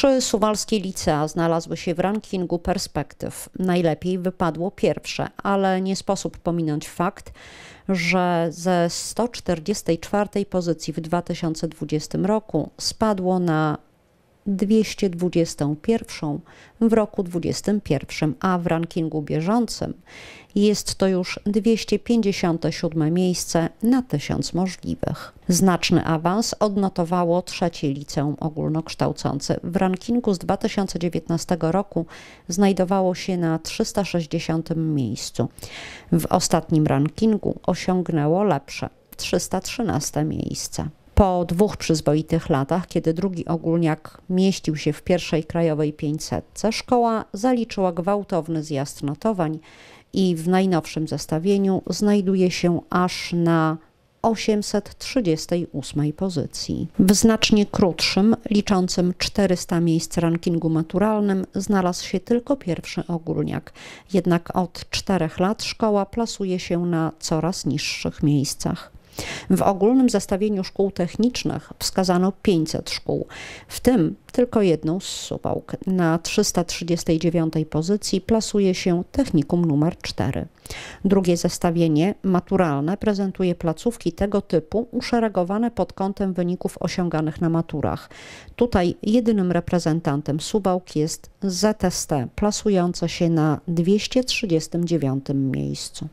Trzy suwalskie licea znalazły się w rankingu perspektyw. Najlepiej wypadło pierwsze, ale nie sposób pominąć fakt, że ze 144 pozycji w 2020 roku spadło na 221 w roku 2021, a w rankingu bieżącym jest to już 257 miejsce na 1000 możliwych. Znaczny awans odnotowało trzecie liceum ogólnokształcące. W rankingu z 2019 roku znajdowało się na 360 miejscu. W ostatnim rankingu osiągnęło lepsze 313 miejsce po dwóch przyzwoitych latach, kiedy drugi ogólniak mieścił się w pierwszej krajowej 500, szkoła zaliczyła gwałtowny zjazd notowań i w najnowszym zestawieniu znajduje się aż na 838 pozycji. W znacznie krótszym, liczącym 400 miejsc rankingu maturalnym, znalazł się tylko pierwszy ogólniak. Jednak od czterech lat szkoła plasuje się na coraz niższych miejscach. W ogólnym zestawieniu szkół technicznych wskazano 500 szkół, w tym tylko jedną z Suwałk. Na 339 pozycji plasuje się technikum numer 4. Drugie zestawienie, maturalne, prezentuje placówki tego typu uszeregowane pod kątem wyników osiąganych na maturach. Tutaj jedynym reprezentantem Suwałk jest ZST, plasujące się na 239 miejscu.